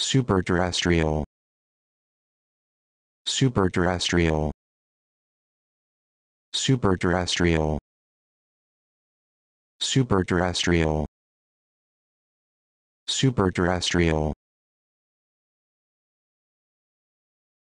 superterrestrial superterrestrial superterrestrial superterrestrial superterrestrial